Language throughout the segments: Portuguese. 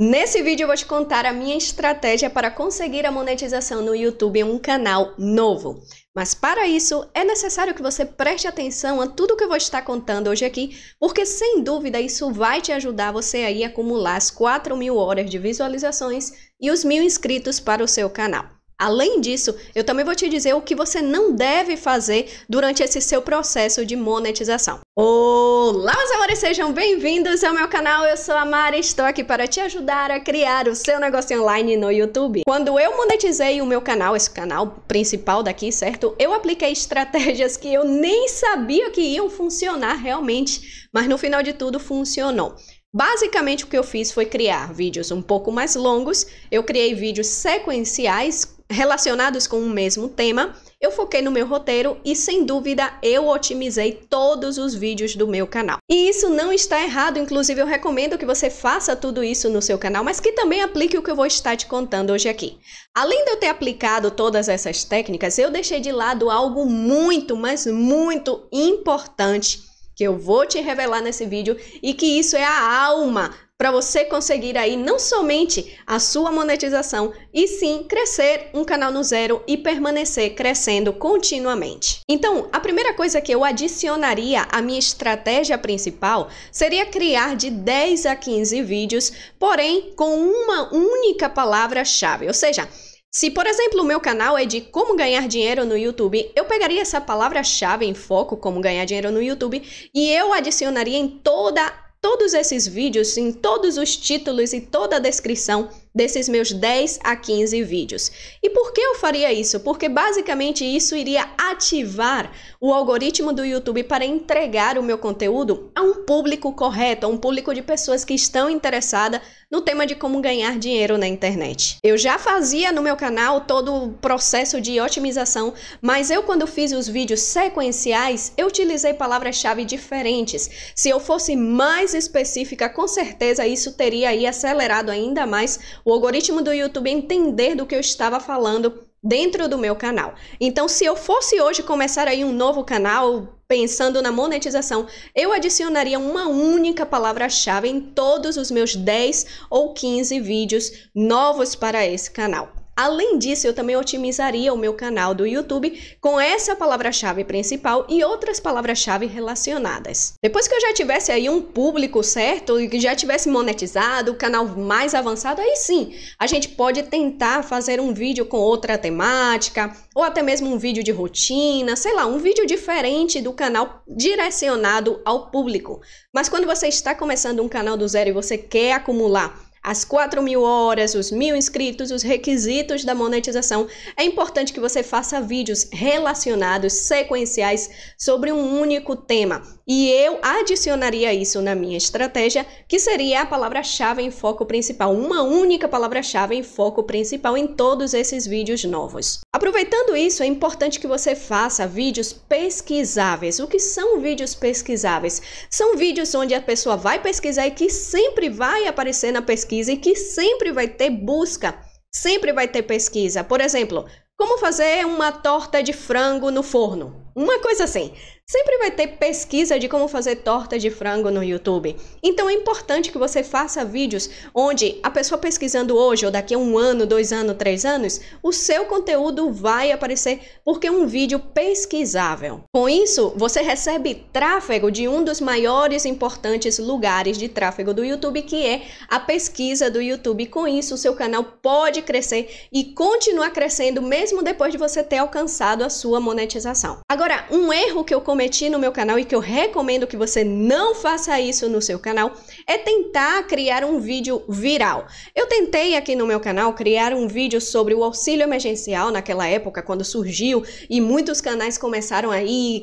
Nesse vídeo eu vou te contar a minha estratégia para conseguir a monetização no YouTube em um canal novo. Mas para isso é necessário que você preste atenção a tudo que eu vou estar contando hoje aqui, porque sem dúvida isso vai te ajudar você aí a acumular as 4 mil horas de visualizações e os mil inscritos para o seu canal. Além disso, eu também vou te dizer o que você não deve fazer durante esse seu processo de monetização. Olá, meus amores, sejam bem-vindos ao meu canal. Eu sou a Mari, estou aqui para te ajudar a criar o seu negócio online no YouTube. Quando eu monetizei o meu canal, esse canal principal daqui, certo? Eu apliquei estratégias que eu nem sabia que iam funcionar realmente, mas no final de tudo funcionou. Basicamente o que eu fiz foi criar vídeos um pouco mais longos, eu criei vídeos sequenciais relacionados com o mesmo tema, eu foquei no meu roteiro e sem dúvida eu otimizei todos os vídeos do meu canal. E isso não está errado, inclusive eu recomendo que você faça tudo isso no seu canal, mas que também aplique o que eu vou estar te contando hoje aqui. Além de eu ter aplicado todas essas técnicas, eu deixei de lado algo muito, mas muito importante que eu vou te revelar nesse vídeo e que isso é a alma para você conseguir aí não somente a sua monetização, e sim crescer um canal no zero e permanecer crescendo continuamente. Então, a primeira coisa que eu adicionaria à minha estratégia principal seria criar de 10 a 15 vídeos, porém com uma única palavra-chave, ou seja, se, por exemplo, o meu canal é de como ganhar dinheiro no YouTube, eu pegaria essa palavra-chave em foco, como ganhar dinheiro no YouTube, e eu adicionaria em toda todos esses vídeos, em todos os títulos e toda a descrição desses meus 10 a 15 vídeos. E por que eu faria isso? Porque basicamente isso iria ativar o algoritmo do YouTube para entregar o meu conteúdo a um público correto, a um público de pessoas que estão interessadas no tema de como ganhar dinheiro na internet. Eu já fazia no meu canal todo o processo de otimização, mas eu quando fiz os vídeos sequenciais, eu utilizei palavras-chave diferentes. Se eu fosse mais específica, com certeza isso teria aí acelerado ainda mais o algoritmo do YouTube entender do que eu estava falando dentro do meu canal. Então, se eu fosse hoje começar aí um novo canal, pensando na monetização, eu adicionaria uma única palavra-chave em todos os meus 10 ou 15 vídeos novos para esse canal. Além disso, eu também otimizaria o meu canal do YouTube com essa palavra-chave principal e outras palavras-chave relacionadas. Depois que eu já tivesse aí um público certo e que já tivesse monetizado, o canal mais avançado, aí sim, a gente pode tentar fazer um vídeo com outra temática ou até mesmo um vídeo de rotina, sei lá, um vídeo diferente do canal direcionado ao público. Mas quando você está começando um canal do zero e você quer acumular as 4 mil horas, os mil inscritos, os requisitos da monetização, é importante que você faça vídeos relacionados, sequenciais, sobre um único tema. E eu adicionaria isso na minha estratégia, que seria a palavra-chave em foco principal, uma única palavra-chave em foco principal em todos esses vídeos novos. Aproveitando isso, é importante que você faça vídeos pesquisáveis. O que são vídeos pesquisáveis? São vídeos onde a pessoa vai pesquisar e que sempre vai aparecer na pesquisa e que sempre vai ter busca, sempre vai ter pesquisa. Por exemplo, como fazer uma torta de frango no forno? uma coisa assim. Sempre vai ter pesquisa de como fazer torta de frango no YouTube. Então é importante que você faça vídeos onde a pessoa pesquisando hoje, ou daqui a um ano, dois anos, três anos, o seu conteúdo vai aparecer porque é um vídeo pesquisável. Com isso, você recebe tráfego de um dos maiores e importantes lugares de tráfego do YouTube, que é a pesquisa do YouTube. Com isso, o seu canal pode crescer e continuar crescendo mesmo depois de você ter alcançado a sua monetização. Agora, Agora, um erro que eu cometi no meu canal e que eu recomendo que você não faça isso no seu canal é tentar criar um vídeo viral. Eu tentei aqui no meu canal criar um vídeo sobre o auxílio emergencial naquela época quando surgiu e muitos canais começaram a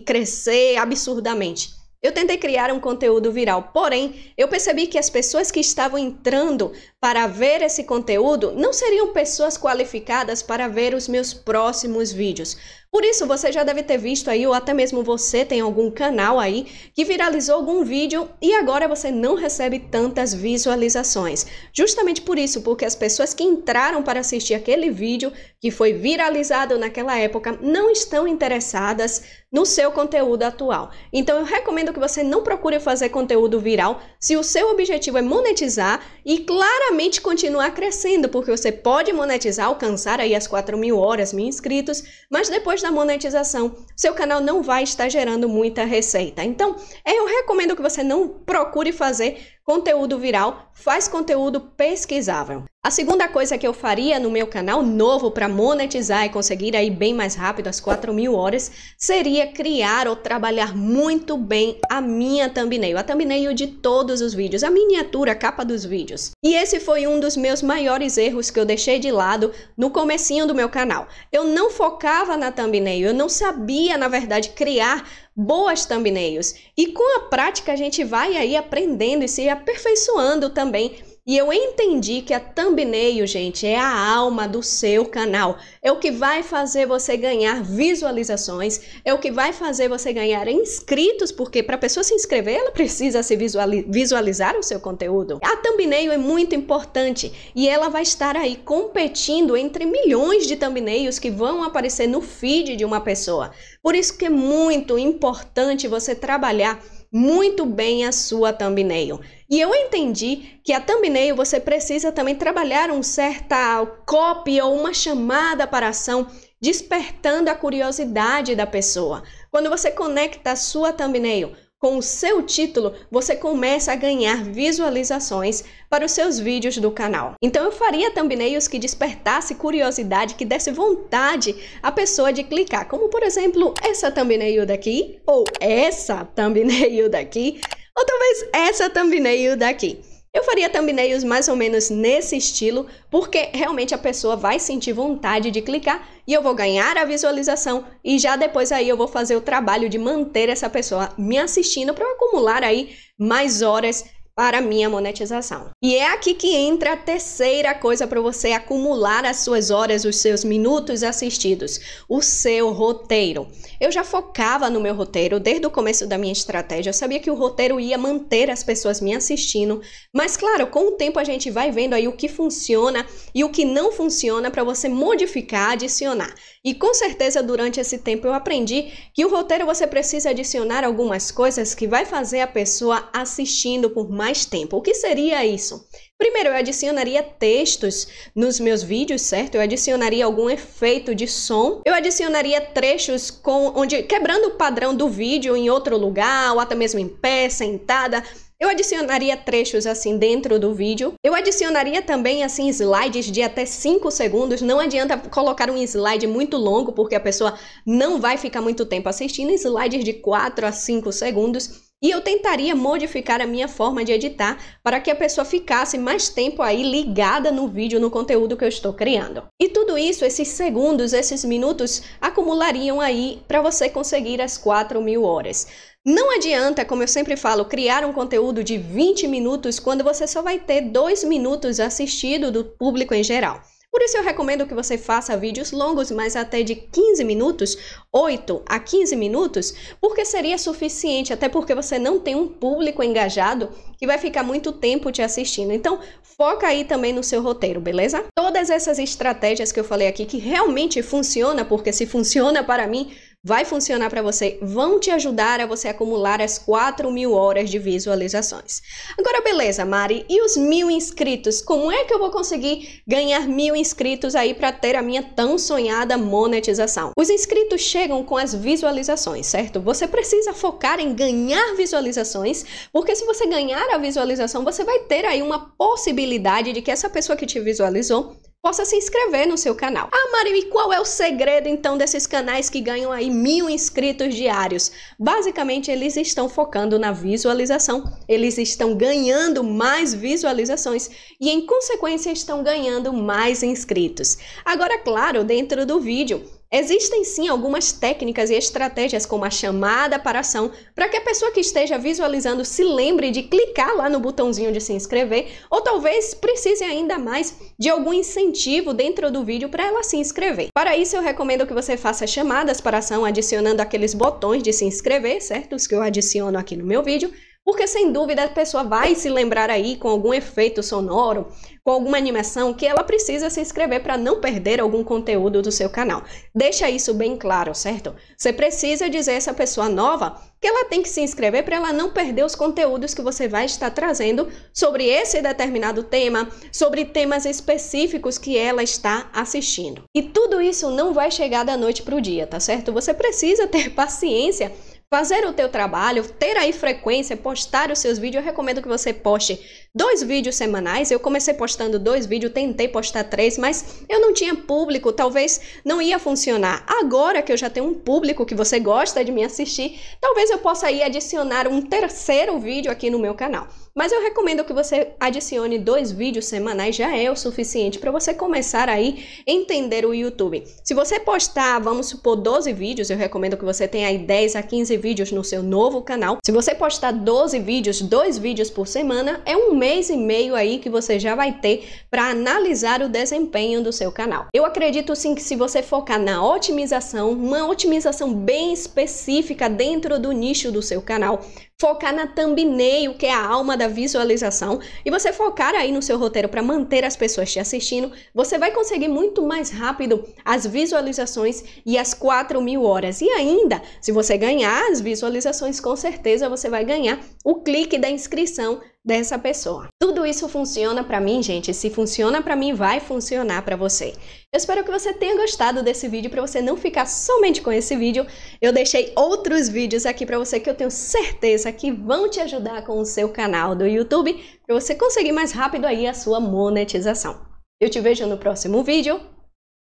crescer absurdamente. Eu tentei criar um conteúdo viral, porém, eu percebi que as pessoas que estavam entrando para ver esse conteúdo não seriam pessoas qualificadas para ver os meus próximos vídeos. Por isso, você já deve ter visto aí, ou até mesmo você tem algum canal aí que viralizou algum vídeo e agora você não recebe tantas visualizações. Justamente por isso, porque as pessoas que entraram para assistir aquele vídeo que foi viralizado naquela época não estão interessadas no seu conteúdo atual. Então, eu recomendo que você não procure fazer conteúdo viral se o seu objetivo é monetizar e claramente continuar crescendo, porque você pode monetizar, alcançar aí as 4 mil horas, mil inscritos, mas depois da monetização, seu canal não vai estar gerando muita receita. Então, eu recomendo que você não procure fazer Conteúdo viral faz conteúdo pesquisável. A segunda coisa que eu faria no meu canal novo para monetizar e conseguir aí bem mais rápido as 4 mil horas seria criar ou trabalhar muito bem a minha thumbnail, a thumbnail de todos os vídeos, a miniatura, a capa dos vídeos. E esse foi um dos meus maiores erros que eu deixei de lado no comecinho do meu canal. Eu não focava na thumbnail, eu não sabia na verdade criar boas thumbnails. E com a prática a gente vai aí aprendendo e se aperfeiçoando também e eu entendi que a thumbnail, gente, é a alma do seu canal. É o que vai fazer você ganhar visualizações, é o que vai fazer você ganhar inscritos, porque para a pessoa se inscrever, ela precisa se visualizar o seu conteúdo. A thumbnail é muito importante e ela vai estar aí competindo entre milhões de thumbnails que vão aparecer no feed de uma pessoa. Por isso que é muito importante você trabalhar muito bem a sua thumbnail. E eu entendi que a thumbnail você precisa também trabalhar um certa copy ou uma chamada para ação, despertando a curiosidade da pessoa. Quando você conecta a sua thumbnail com o seu título, você começa a ganhar visualizações para os seus vídeos do canal. Então eu faria thumbnails que despertasse curiosidade, que desse vontade à pessoa de clicar, como por exemplo, essa thumbnail daqui, ou essa thumbnail daqui, ou talvez essa thumbnail daqui. Eu faria thumbnails mais ou menos nesse estilo, porque realmente a pessoa vai sentir vontade de clicar e eu vou ganhar a visualização e já depois aí eu vou fazer o trabalho de manter essa pessoa me assistindo para acumular aí mais horas para minha monetização. E é aqui que entra a terceira coisa para você acumular as suas horas, os seus minutos assistidos, o seu roteiro. Eu já focava no meu roteiro desde o começo da minha estratégia, eu sabia que o roteiro ia manter as pessoas me assistindo, mas claro, com o tempo a gente vai vendo aí o que funciona e o que não funciona para você modificar, adicionar. E com certeza durante esse tempo eu aprendi que o roteiro você precisa adicionar algumas coisas que vai fazer a pessoa assistindo por mais mais tempo. O que seria isso? Primeiro, eu adicionaria textos nos meus vídeos, certo? Eu adicionaria algum efeito de som. Eu adicionaria trechos com onde quebrando o padrão do vídeo em outro lugar, ou até mesmo em pé, sentada. Eu adicionaria trechos assim dentro do vídeo. Eu adicionaria também assim slides de até 5 segundos. Não adianta colocar um slide muito longo porque a pessoa não vai ficar muito tempo assistindo. Slides de 4 a 5 segundos. E eu tentaria modificar a minha forma de editar para que a pessoa ficasse mais tempo aí ligada no vídeo, no conteúdo que eu estou criando. E tudo isso, esses segundos, esses minutos, acumulariam aí para você conseguir as 4 mil horas. Não adianta, como eu sempre falo, criar um conteúdo de 20 minutos quando você só vai ter 2 minutos assistido do público em geral. Por isso eu recomendo que você faça vídeos longos, mas até de 15 minutos, 8 a 15 minutos, porque seria suficiente, até porque você não tem um público engajado que vai ficar muito tempo te assistindo. Então, foca aí também no seu roteiro, beleza? Todas essas estratégias que eu falei aqui que realmente funciona, porque se funciona para mim, vai funcionar para você, vão te ajudar a você acumular as 4 mil horas de visualizações. Agora, beleza, Mari, e os mil inscritos? Como é que eu vou conseguir ganhar mil inscritos aí para ter a minha tão sonhada monetização? Os inscritos chegam com as visualizações, certo? Você precisa focar em ganhar visualizações, porque se você ganhar a visualização, você vai ter aí uma possibilidade de que essa pessoa que te visualizou possa se inscrever no seu canal. Ah, Mário, e qual é o segredo então desses canais que ganham aí mil inscritos diários? Basicamente, eles estão focando na visualização, eles estão ganhando mais visualizações e, em consequência, estão ganhando mais inscritos. Agora, claro, dentro do vídeo, Existem sim algumas técnicas e estratégias, como a chamada para ação, para que a pessoa que esteja visualizando se lembre de clicar lá no botãozinho de se inscrever, ou talvez precise ainda mais de algum incentivo dentro do vídeo para ela se inscrever. Para isso, eu recomendo que você faça chamadas para ação adicionando aqueles botões de se inscrever, certo? Os que eu adiciono aqui no meu vídeo porque sem dúvida a pessoa vai se lembrar aí com algum efeito sonoro, com alguma animação que ela precisa se inscrever para não perder algum conteúdo do seu canal. Deixa isso bem claro, certo? Você precisa dizer a essa pessoa nova que ela tem que se inscrever para ela não perder os conteúdos que você vai estar trazendo sobre esse determinado tema, sobre temas específicos que ela está assistindo. E tudo isso não vai chegar da noite para o dia, tá certo? Você precisa ter paciência fazer o teu trabalho, ter aí frequência, postar os seus vídeos, eu recomendo que você poste dois vídeos semanais. Eu comecei postando dois vídeos, tentei postar três, mas eu não tinha público, talvez não ia funcionar. Agora que eu já tenho um público que você gosta de me assistir, talvez eu possa aí adicionar um terceiro vídeo aqui no meu canal. Mas eu recomendo que você adicione dois vídeos semanais, já é o suficiente para você começar aí entender o YouTube. Se você postar, vamos supor, 12 vídeos, eu recomendo que você tenha aí 10 a 15 vídeos no seu novo canal. Se você postar 12 vídeos, dois vídeos por semana, é um mês e meio aí que você já vai ter para analisar o desempenho do seu canal. Eu acredito sim que se você focar na otimização, uma otimização bem específica dentro do nicho do seu canal, focar na thumbnail, que é a alma da visualização, e você focar aí no seu roteiro para manter as pessoas te assistindo, você vai conseguir muito mais rápido as visualizações e as 4 mil horas. E ainda, se você ganhar as visualizações, com certeza você vai ganhar o clique da inscrição dessa pessoa. Tudo isso funciona para mim, gente. Se funciona para mim, vai funcionar para você. Eu espero que você tenha gostado desse vídeo. Para você não ficar somente com esse vídeo, eu deixei outros vídeos aqui para você que eu tenho certeza que vão te ajudar com o seu canal do YouTube para você conseguir mais rápido aí a sua monetização. Eu te vejo no próximo vídeo.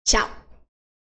Tchau!